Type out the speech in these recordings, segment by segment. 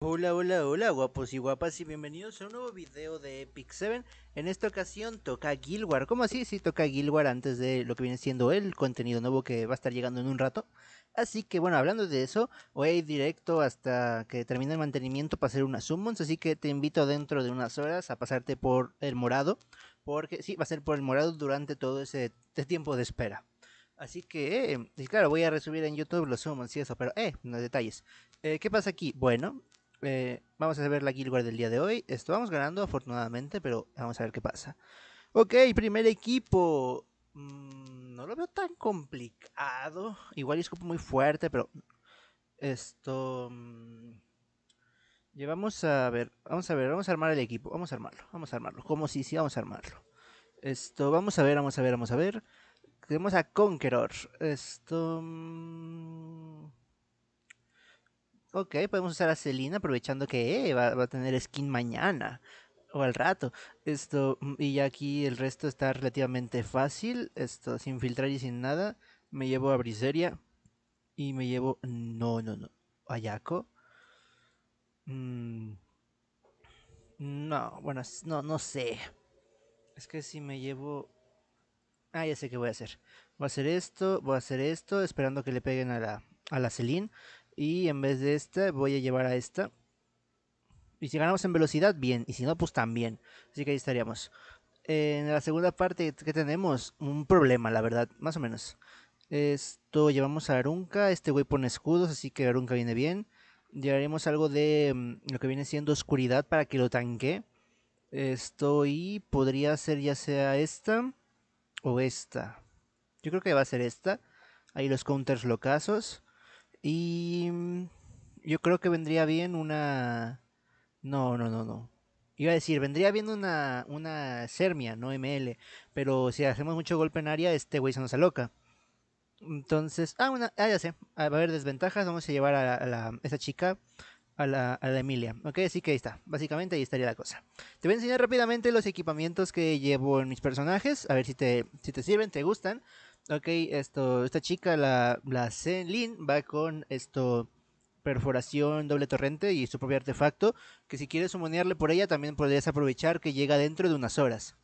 Hola, hola, hola guapos y guapas y bienvenidos a un nuevo video de Epic Seven En esta ocasión toca Guild ¿cómo así? Sí, toca Guild antes de lo que viene siendo el contenido nuevo que va a estar llegando en un rato Así que bueno, hablando de eso, voy a ir directo hasta que termine el mantenimiento para hacer unas summons Así que te invito dentro de unas horas a pasarte por el morado Porque sí, va a ser por el morado durante todo ese este tiempo de espera Así que, eh, claro, voy a resumir en YouTube los summons y eso, pero, eh, los detalles. Eh, ¿Qué pasa aquí? Bueno, vamos a ver la Guild War del día de hoy. Esto vamos ganando, afortunadamente, pero vamos a ver qué pasa. Ok, primer equipo. no lo veo tan complicado. Igual es como muy fuerte, pero. Esto. llevamos a ver. Vamos a ver, vamos a armar el equipo. Vamos a armarlo, vamos a armarlo. Como si sí, vamos a armarlo. Esto, vamos a ver, vamos a ver, vamos a ver. Tenemos a Conqueror. Esto. Ok, podemos usar a Selina aprovechando que eh, va, a tener skin mañana o al rato. Esto, mm, y ya aquí el resto está relativamente fácil. Esto, sin filtrar y sin nada. Me llevo a Briseria. Y me llevo. No, no, no. A mm, No, bueno, no, no sé. Es que si me llevo. Ah, ya sé qué voy a hacer. Voy a hacer esto, voy a hacer esto, esperando que le peguen a la, a la y en vez de esta, voy a llevar a esta. Y si ganamos en velocidad, bien. Y si no, pues también. Así que ahí estaríamos. en la segunda parte que tenemos, un problema, la verdad, más o menos. Esto llevamos a Arunca. Este güey pone escudos, así que Arunca viene bien. Llevaremos algo de mm, lo que viene siendo oscuridad para que lo tanque. Esto y podría ser ya sea esta o esta. Yo creo que va a ser esta. Ahí los counters locazos. Y mm, yo creo que vendría bien una... No, no, no, no. Iba a decir, vendría bien una, una Sermia, no ML. Pero si hacemos mucho golpe en área, este güey se nos aloca. Entonces, ah, una, ah, ya sé, va a haber desventajas, vamos a llevar a, la, esa chica a la, a Emilia. Ok, así que ahí está, básicamente ahí estaría la cosa. Te voy a enseñar rápidamente los equipamientos que llevo en mis personajes, a ver si te, si te sirven, te gustan ok, esto, esta chica, la, la Lin, va con esto perforación doble torrente y su propio artefacto, que si quieres sumonearle por ella también podrías aprovechar que llega dentro de unas horas.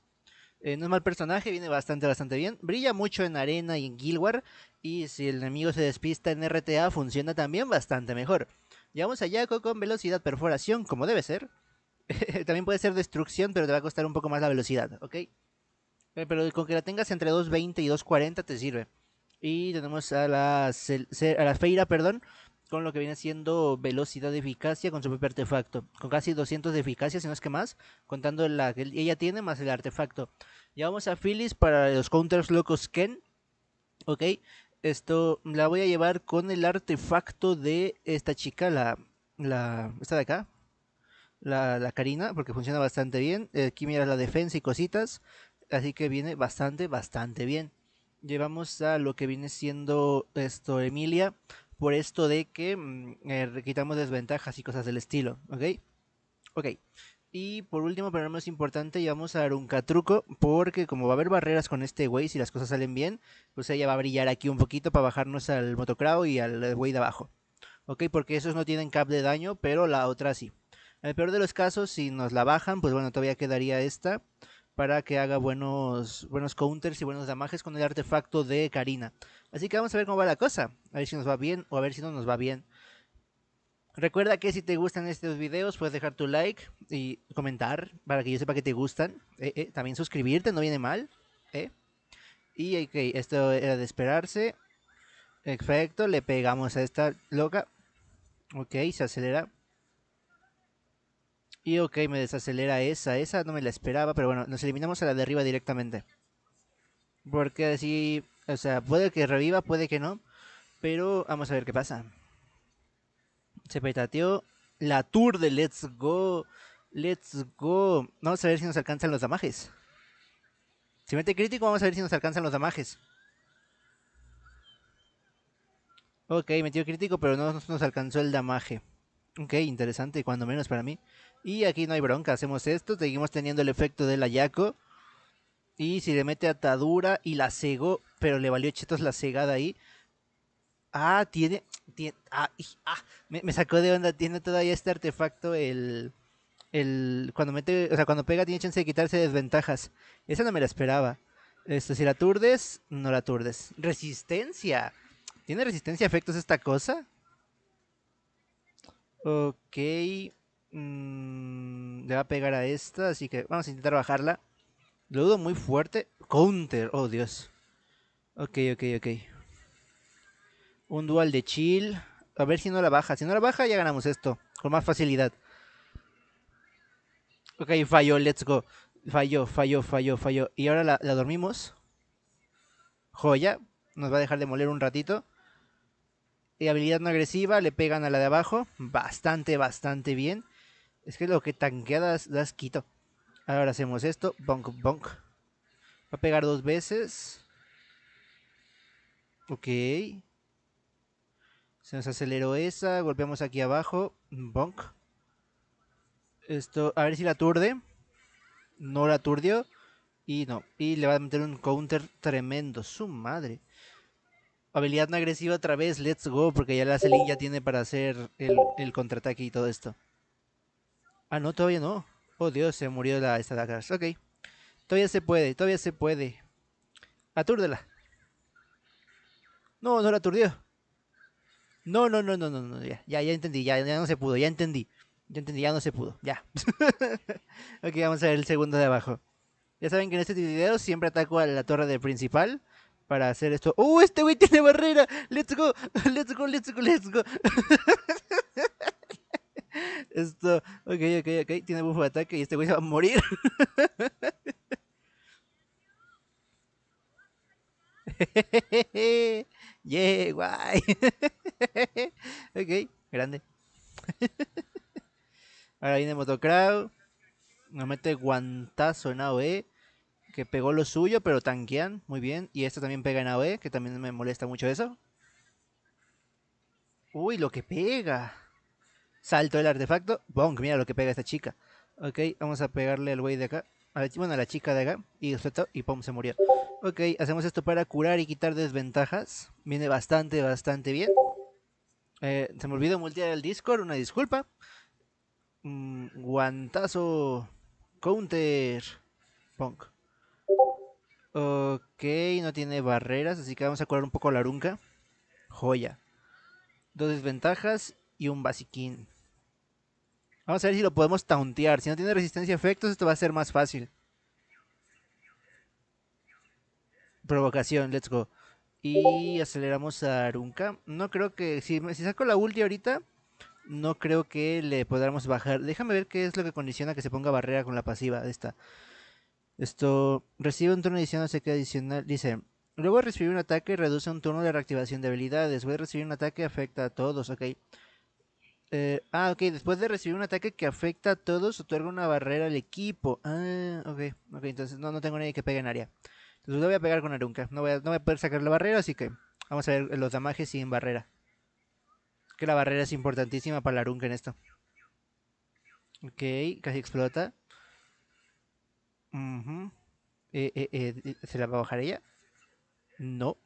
Eh, no es mal personaje, viene bastante, bastante bien. Brilla mucho en arena y en Gilwar. Y si el enemigo se despista en RTA, funciona también bastante mejor. Llevamos a Jaco con velocidad perforación, como debe ser. también puede ser destrucción, pero te va a costar un poco más la velocidad, ¿ok? Eh, pero con que la tengas entre 2.20 y 2.40 te sirve. Y tenemos a la, a Feira, perdón, con lo que viene siendo velocidad de eficacia con su propio artefacto. Con casi 200 de eficacia, si no es que más, contando la que ella tiene más el artefacto. Ya vamos a Phyllis para los counters locos Ken. Ok, esto la voy a llevar con el artefacto de esta chica, la, la esta de acá, la, la Karina, porque funciona bastante bien. Eh, aquí mira la defensa y cositas. Así que viene bastante, bastante bien. Llevamos a lo que viene siendo esto Emilia por esto de que mm, eh, quitamos desventajas y cosas del estilo, ¿ok? Ok. Y por último, pero no es importante, llevamos a un catruco porque como va a haber barreras con este güey, si las cosas salen bien, pues ella va a brillar aquí un poquito para bajarnos al motocrao y al güey de abajo. ¿Ok? Porque esos no tienen cap de daño, pero la otra sí. En el peor de los casos, si nos la bajan, pues bueno, todavía quedaría esta para que haga buenos, buenos counters y buenos damajes con el artefacto de Karina. Así que vamos a ver cómo va la cosa, a ver si nos va bien o a ver si no nos va bien. Recuerda que si te gustan estos videos puedes dejar tu like y comentar para que yo sepa que te gustan. Eh, eh, también suscribirte, no viene mal. Eh. Y esto era de esperarse. Perfecto, le pegamos a esta loca. Ok, se acelera. Y ok, me desacelera esa. Esa no me la esperaba, pero bueno, nos eliminamos a la de arriba directamente. Porque así, o sea, puede que reviva, puede que no. Pero vamos a ver qué pasa. Se petateó la tour de Let's Go. Let's Go. Vamos a ver si nos alcanzan los damajes. Si mete crítico, vamos a ver si nos alcanzan los damajes. Ok, metió crítico, pero no nos alcanzó el damaje. Ok, interesante, cuando menos para mí. Y aquí no hay bronca, hacemos esto, seguimos teniendo el efecto del ayaco. Y si le mete atadura y la cegó, pero le valió chetos la cegada ahí. Ah, tiene... ah, ah me, sacó de onda, tiene todavía este artefacto el... cuando mete, o sea, cuando pega tiene chance de quitarse desventajas. Esa no me la esperaba. Esto, si la turdes, no la aturdes. Resistencia. ¿Tiene resistencia a efectos esta cosa? Ok. Mm, le va a pegar a esta, así que vamos a intentar bajarla. Lo dudo muy fuerte. Counter, oh Dios. Ok, ok, ok. Un dual de chill. A ver si no la baja. Si no la baja, ya ganamos esto. Con más facilidad. Ok, falló, let's go. Falló, falló, falló, falló. Y ahora la dormimos. Joya. Nos va a dejar de moler un ratito. Y habilidad no agresiva, le pegan a la de abajo. Bastante, bastante bien. Es que lo que tanqueadas las quito. Ahora hacemos esto. Bonk, bonk. Va a pegar dos veces. Ok. Se nos aceleró esa. Golpeamos aquí abajo. Bonk. Esto, a ver si la aturde. No la aturdió. Y no. Y le va a meter un counter tremendo. Su madre habilidad no agresiva otra vez, let's go, porque ya la Celine ya tiene para hacer el, contraataque y todo esto. Ah, no, todavía no. Oh, Dios, se murió la esta Dagas. Ok. Todavía se puede, todavía se puede. Atúrdela. No, no la aturdió. No, no, no, no, no, no, ya, ya, entendí, ya, no se pudo, ya entendí. Ya entendí, ya no se pudo, ya. ok, vamos a ver el segundo de abajo. Ya saben que en este video siempre ataco a la torre de principal para hacer esto. ¡Uh, este güey tiene barrera! ¡Let's go! ¡Let's go! ¡Let's go! ¡Let's go! esto, ok, ok, ok. Tiene buffo de ataque y este güey se va a morir. yeah, guay. ok, grande. Ahora viene Motocrow. Nos mete guantazo en AOE que pegó lo suyo, pero tanquean muy bien. Y esto también pega en AOE, que también me molesta mucho eso. Uy, lo que pega. Salto el artefacto. Pong, mira lo que pega esta chica. Ok, vamos a pegarle al güey de acá. A bueno, a la chica de acá. Y suelto, y pum, se murió. Ok, hacemos esto para curar y quitar desventajas. Viene bastante, bastante bien. Eh, se me olvidó multear el Discord, una disculpa. Mm, guantazo. Counter. Punk. Ok, no tiene barreras, así que vamos a curar un poco la arunca. Joya. Dos desventajas y un basiquín. Vamos a ver si lo podemos tauntear. Si no tiene resistencia a efectos, esto va a ser más fácil. Provocación, let's go. Y aceleramos a Arunka. No creo que... Si, saco la ulti ahorita, no creo que le podamos bajar. Déjame ver qué es lo que condiciona que se ponga barrera con la pasiva de esta. Esto recibe un turno adicional, se queda adicional. Dice, luego recibe un ataque, y reduce un turno de reactivación de habilidades. Voy a recibir un ataque, afecta a todos, ok. Eh, ah, ok, después de recibir un ataque que afecta a todos, otorga una barrera al equipo. Ah, ok, ok, entonces no, no tengo nadie que pegue en área. Entonces lo voy a pegar con Arunca. No voy, a, no voy a poder sacar la barrera, así que vamos a ver los damajes sin barrera. Que la barrera es importantísima para la Arunca en esto. Ok, casi explota. Eh, eh, eh, ¿Se la va a bajar ella? No.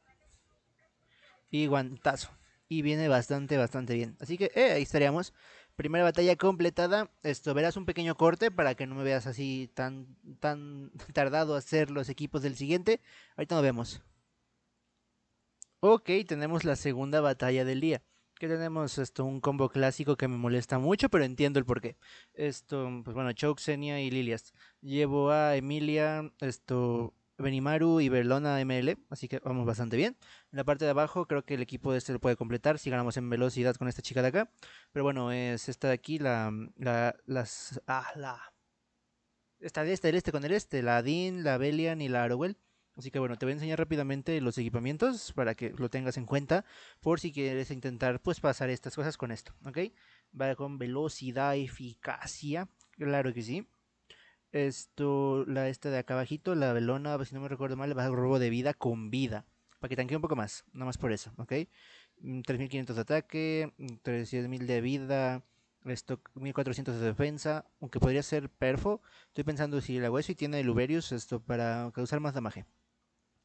Y guantazo. Y viene bastante, bastante bien. Así que ahí estaríamos. Primera batalla completada. Esto, verás un pequeño corte para que no me veas así tan, tan tardado hacer los equipos del siguiente. Ahorita nos vemos. Ok, tenemos la segunda batalla del día que tenemos esto, un combo clásico que me molesta mucho, pero entiendo el porqué. Esto, pues bueno, Choke, Xenia y Lilias. Llevo a Emilia, esto, Benimaru y Berlona ML, así que vamos bastante bien. En la parte de abajo creo que el equipo de este lo puede completar si ganamos en velocidad con esta chica de acá. Pero bueno, es esta de aquí, la, las, ah, la, esta de este, el este con el este, la Dean, la Belian y la Arowell. Así que bueno, te voy a enseñar rápidamente los equipamientos para que lo tengas en cuenta por si quieres intentar pues pasar estas cosas con esto, ¿ok? Va con velocidad, eficacia, claro que sí. Esto, la esta de acá abajito, la velona, si no me recuerdo mal, va a robo de vida con vida. Para que tanque un poco más, nada más por eso, ¿ok? 3500 mm, de ataque, 300.000 de vida, esto 1400 de defensa, aunque podría ser perfo. Estoy pensando si la hueso y tiene el Uberius esto para causar más damaje.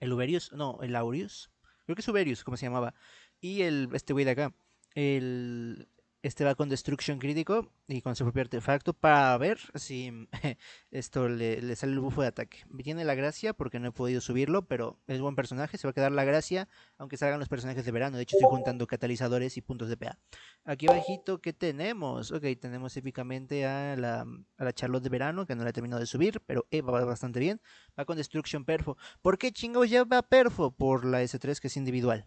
El Uberius, no, el Aurius. Creo que es Uberius, como se llamaba. Y el, este güey de acá. El, este va con Destruction crítico y con su propio artefacto para ver si esto le, sale el bufo de ataque. Tiene la gracia porque no he podido subirlo, pero es buen personaje, se va a quedar la gracia, aunque salgan los personajes de verano. De hecho, estoy juntando catalizadores y puntos de PA. Aquí abajito, ¿qué tenemos? Ok, tenemos épicamente a la, a Charlotte de verano, que no la he terminado de subir, pero va bastante bien. Va con Destruction Perfo. ¿Por qué chingo ya va Perfo? Por la S3 que es individual.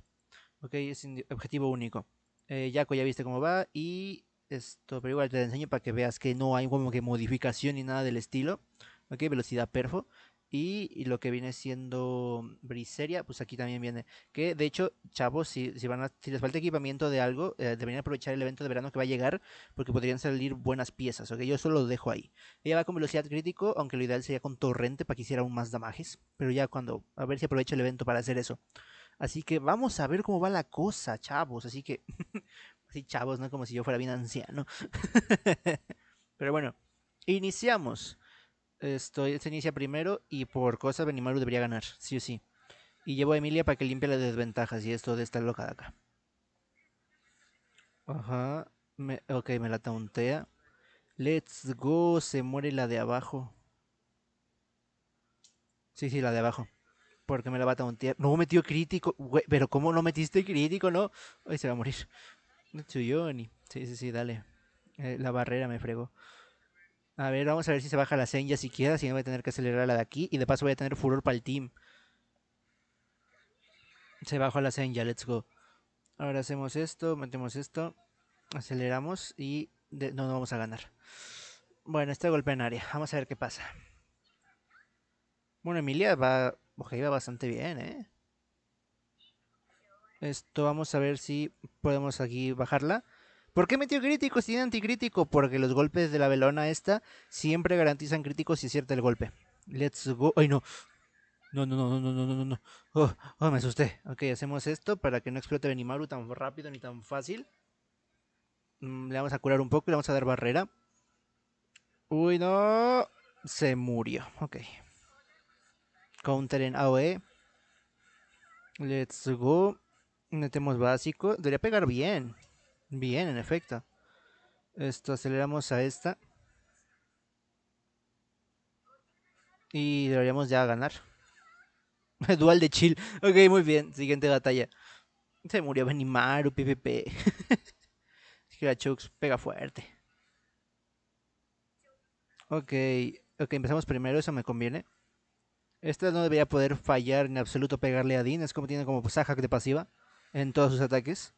Ok, es objetivo único. Eh, Jaco ya viste cómo va y esto, pero igual te lo enseño para que veas que no hay como que modificación ni nada del estilo. Ok, velocidad perfo. Y, lo que viene siendo Briseria, pues aquí también viene. Que de hecho, chavos, si, van si les falta equipamiento de algo, eh, deberían aprovechar el evento de verano que va a llegar, porque podrían salir buenas piezas, ok. Yo solo lo dejo ahí. Ella va con velocidad crítico, aunque lo ideal sería con torrente para que hiciera aún más damajes. Pero ya cuando, a ver si aprovecha el evento para hacer eso. Así que vamos a ver cómo va la cosa, chavos. Así que, así chavos, ¿no? Como si yo fuera bien anciano. Pero bueno, iniciamos. Esto eh, se inicia primero y por cosas Benimaru debería ganar, sí o sí. Y llevo a Emilia para que limpie las desventajas y esto de esta loca de acá. Ajá. ok, me la tauntea. Let's go, se muere la de abajo. Sí, sí, la de abajo porque me la bata un tontear. No metió crítico, pero ¿cómo no metiste crítico, no? Hoy se va a morir. No ni... Sí, sí, sí, dale. Eh, la barrera me fregó. A ver, vamos a ver si se baja la senya siquiera, si no voy a tener que acelerar la de aquí. Y de paso voy a tener furor para el team. Se bajó la senya, let's go. Ahora hacemos esto, metemos esto. Aceleramos y no, no vamos a ganar. Bueno, este golpe en área. Vamos a ver qué pasa. Bueno, Emilia va Oje, iba bastante bien, ¿eh? Esto vamos a ver si podemos aquí bajarla. ¿Por qué metió crítico si tiene anticrítico? Porque los golpes de la velona esta siempre garantizan críticos si acierta el golpe. Let's go. ¡Ay, no! No, no, no, no, no, no, no, oh, oh, me asusté. Ok, hacemos esto para que no explote Benimaru tan rápido ni tan fácil. Mm, le vamos a curar un poco y le vamos a dar barrera. ¡Uy, no! Se murió. Ok counter en AOE. Let's go. Metemos básico. Debería pegar bien. Bien, en efecto. Esto aceleramos a esta. Y deberíamos ya ganar. Dual de chill. Ok, muy bien. Siguiente batalla. Se murió Benimaru, PvP. pega fuerte. Ok. Ok, empezamos primero, eso me conviene. Esta no debería poder fallar en absoluto pegarle a Dean. Es como tiene como hack de pasiva en todos sus ataques.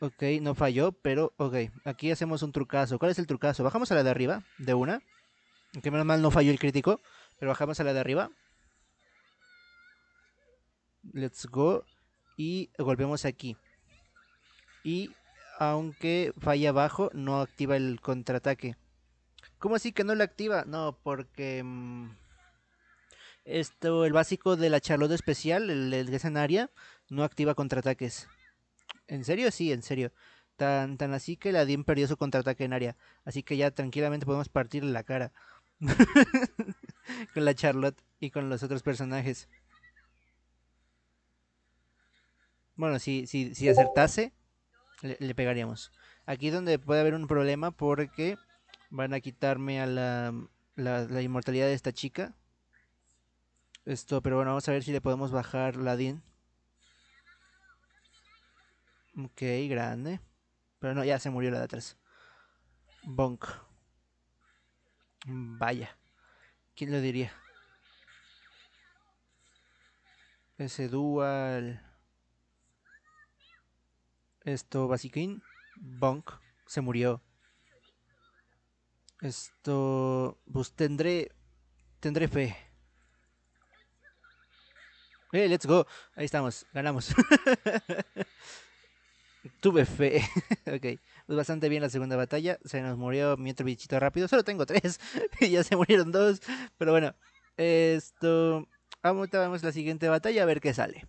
Ok, no falló, pero ok. Aquí hacemos un trucazo. ¿Cuál es el trucazo? Bajamos a la de arriba, de una. Que menos mal no falló el crítico. Pero bajamos a la de arriba. Let's go. Y volvemos aquí. Y aunque falla abajo, no activa el contraataque. ¿Cómo así que no lo activa? No, porque... Mm, esto, el básico de la Charlotte especial, el, esa de área no activa contraataques. ¿En serio? Sí, en serio. Tan, tan así que la DIM perdió su contraataque en área. Así que ya tranquilamente podemos partirle la cara. con la Charlotte y con los otros personajes. Bueno, si, si, acertase, le, pegaríamos. Aquí es donde puede haber un problema porque van a quitarme a la, la inmortalidad de esta chica. Esto, pero bueno, vamos a ver si le podemos bajar la din Ok, grande. Pero no, ya se murió la de atrás. Bonk. Vaya. ¿Quién lo diría? Ese dual. Esto, Basiquín. Bonk. Se murió. Esto. Pues tendré. Tendré fe. Hey, eh, let's go. Ahí estamos, ganamos. Tuve fe. ok. Pues bastante bien la segunda batalla. Se nos murió mi otro bichito rápido. Solo tengo tres. y ya se murieron dos. Pero bueno. Esto. vamos a la siguiente batalla a ver qué sale.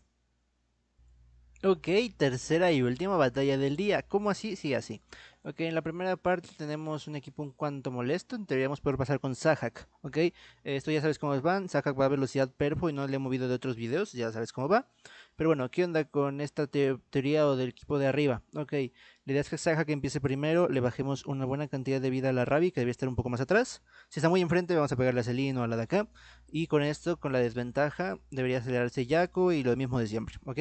Ok, tercera y última batalla del día. ¿Cómo así? Sí, así. Ok, en la primera parte tenemos un equipo un cuanto molesto. a poder pasar con Zahak. Ok, esto ya sabes cómo van. Zahak va a velocidad perfo y no le he movido de otros videos. Ya sabes cómo va. Pero bueno, ¿qué onda con esta teoría o del equipo de arriba? Ok, la idea es que que empiece primero. Le bajemos una buena cantidad de vida a la Rabi, que debe estar un poco más atrás. Si está muy enfrente, vamos a pegarle a Celine o a la de acá. Y con esto, con la desventaja, debería acelerarse Yaco y lo mismo de siempre. Ok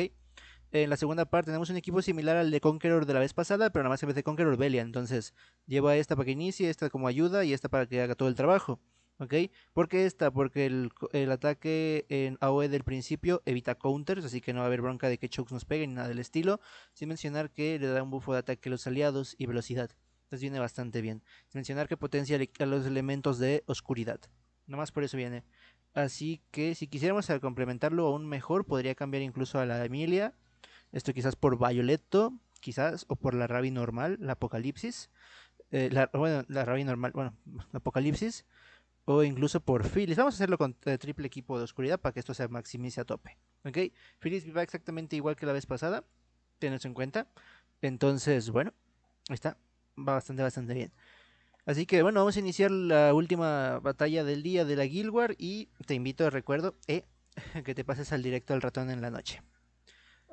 en la segunda parte tenemos un equipo similar al de Conqueror de la vez pasada, pero nada más en vez de Conqueror Velia. Entonces, lleva esta para que inicie, esta como ayuda y esta para que haga todo el trabajo. ¿Ok? ¿Por qué esta? Porque el, ataque en AOE del principio evita counters, así que no va a haber bronca de que chokes nos peguen ni nada del estilo. Sin mencionar que le da un buffo de ataque a los aliados y velocidad. Entonces viene bastante bien. Sin mencionar que potencia e, a los elementos de oscuridad. Nada más por eso viene. Así que si quisiéramos complementarlo aún mejor, podría cambiar incluso a la Emilia esto quizás por Violeto, quizás, o por la rabia normal, la Apocalipsis. Eh, la, bueno, la normal, bueno, Apocalipsis. O incluso por Phyllis. Vamos a hacerlo con eh, triple equipo de oscuridad para que esto se maximice a tope. ¿Ok? Phyllis va exactamente igual que la vez pasada. Tenedlo en cuenta. Entonces, bueno, está. Va bastante, bastante bien. Así que bueno, vamos a iniciar la última batalla del día de la Guild y te invito, recuerdo, eh, que te pases al directo al ratón en la noche.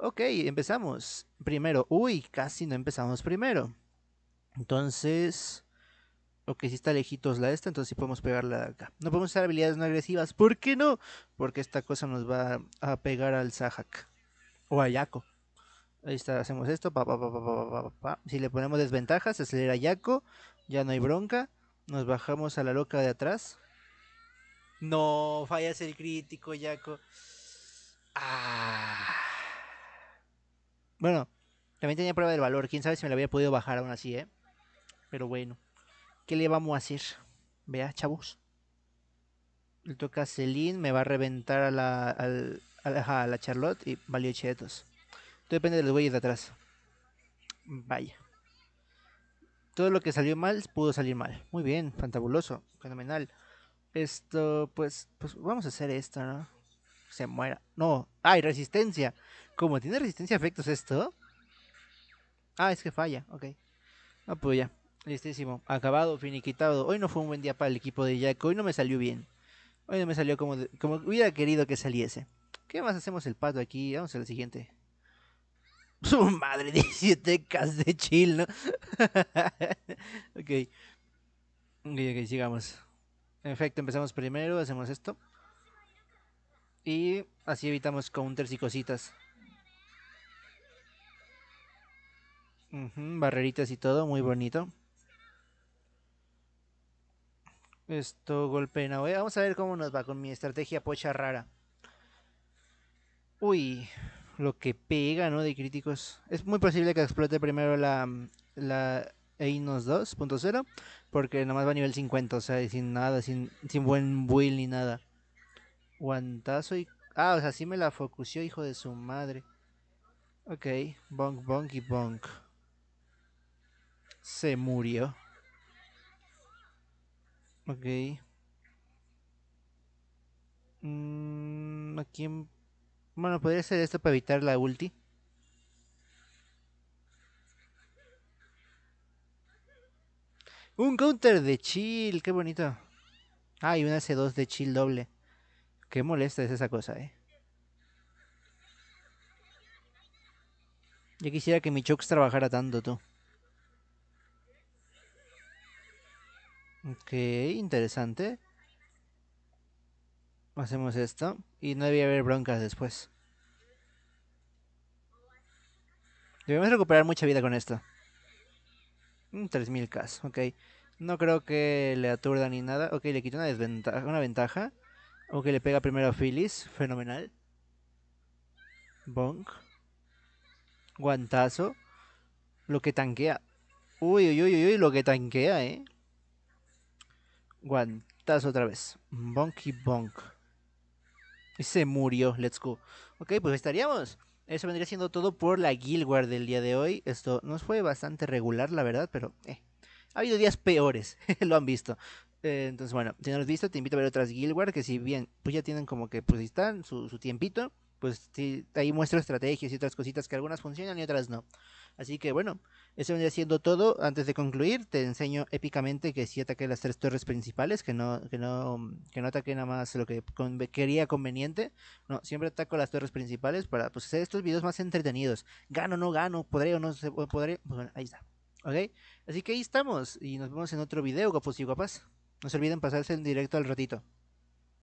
Ok, empezamos primero. Uy, casi no empezamos primero. Entonces... Ok, si está lejitos la esta, entonces sí podemos pegarla acá. No podemos usar habilidades no agresivas. ¿Por qué no? Porque esta cosa nos va a pegar al Zahak O a Yako. Ahí está, hacemos esto. si le ponemos desventajas, acelera acelera Yako. Ya no hay bronca. Nos bajamos a la loca de atrás. No, fallas el crítico, Yako. Ah. Bueno, también tenía prueba del valor. Quién sabe si me lo había podido bajar aún así, ¿eh? Pero bueno, ¿qué le vamos a hacer? Vea, chavos. Le toca a me va a reventar a la, a la, Charlotte y valió chetos. Todo depende de los güeyes de atrás. Vaya. Todo lo que salió mal pudo salir mal. Muy bien, fantabuloso, fenomenal. Esto, pues, pues vamos a hacer esto, ¿no? se muera. No, hay resistencia. Como tiene resistencia a efectos esto. Ah, es que falla, ok. No, ah, pues ya. Listísimo. Acabado, finiquitado. Hoy no fue un buen día para el equipo de Jack. Hoy no me salió bien. Hoy no me salió como, como hubiera querido que saliese. ¿Qué más hacemos el pato aquí? Vamos a la siguiente. Su madre, 17K de chill, ¿no? ok. Ok, ok, sigamos. En efecto, empezamos primero, hacemos esto. Y así evitamos counters y cositas. barreritas y todo, muy bonito. Esto golpea en e. Vamos a ver cómo nos va con mi estrategia pocha rara. Uy, lo que pega, ¿no? De críticos. Es muy posible que explote primero la, mm, la Einos 2.0. Porque más va a nivel 50, o sea, sin nada, sin, sin buen build ni nada. Guantazo y. Ah, o sea, sí me la focusió, hijo de su madre. Ok, bonk, bonk y bonk. Se murió. Ok. Mm, ¿A quién? Bueno, podría ser esto para evitar la ulti. Un counter de chill, qué bonito. Ah, y una C2 de chill doble. Qué molesta es esa cosa, ¿eh? Yo quisiera que mi trabajara tanto, tú. Ok, interesante. Hacemos esto. Y no debía haber broncas después. Debemos recuperar mucha vida con esto. 3000 mm, k ok. No creo que le aturda ni nada. Ok, le quito una desventaja, una ventaja. Ok, le pega primero a Phyllis, fenomenal. Bonk. Guantazo. Lo que tanquea. Uy, uy, uy, uy, lo que tanquea, eh. Guantazo otra vez. Bonky bonk. Y se murió. Let's go. Ok, pues estaríamos. Eso vendría siendo todo por la Guild War del día de hoy. Esto nos fue bastante regular, la verdad, pero eh. ha habido días peores. lo han visto. Eh, entonces, bueno, si no lo has visto, te invito a ver otras Guild Wars que si bien, pues ya tienen como que, pues están su, tiempito, pues ahí muestro estrategias y otras cositas que algunas funcionan y otras no. Así que bueno, eso vendría siendo todo. Antes de concluir, te enseño épicamente que si ataque las tres torres principales, que no, que no, no ataqué nada más lo que quería conveniente. No, siempre ataco las torres principales para pues, hacer estos videos más entretenidos. Gano, no gano, podría o no podré. Pues, bueno, ahí está. ¿Ok? Así que ahí estamos y nos vemos en otro video, guapos y guapas. No se olviden pasarse en directo al ratito.